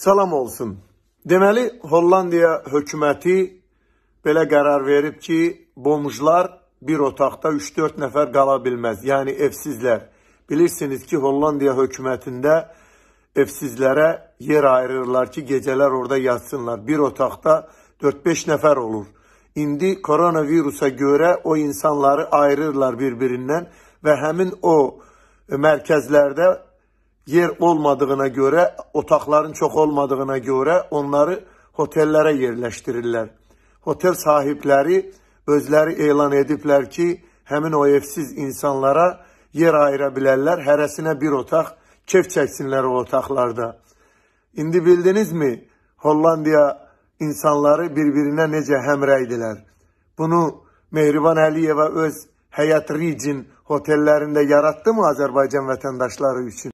Salam olsun. Deməli, Hollandiya hökuməti belə qərar verib ki, bomjlar bir otaqda 3-4 nəfər qala bilməz. Yəni, evsizlər. Bilirsiniz ki, Hollandiya hökumətində evsizlərə yer ayırırlar ki, gecələr orada yatsınlar. Bir otaqda 4-5 nəfər olur. İndi koronavirusa görə o insanları ayırırlar bir-birindən və həmin o mərkəzlərdə yer olmadığına görə, otaqların çox olmadığına görə onları otellərə yerləşdirirlər. Otel sahibləri özləri elan ediblər ki, həmin o evsiz insanlara yer ayıra bilərlər, hərəsinə bir otaq, kef çəksinlər o otaqlarda. İndi bildinizmi, Hollandiya insanları bir-birinə necə həmrəydilər. Bunu Mehriban Əliyeva öz Həyat Ricin hotellərində yaratdı mı Azərbaycan vətəndaşları üçün?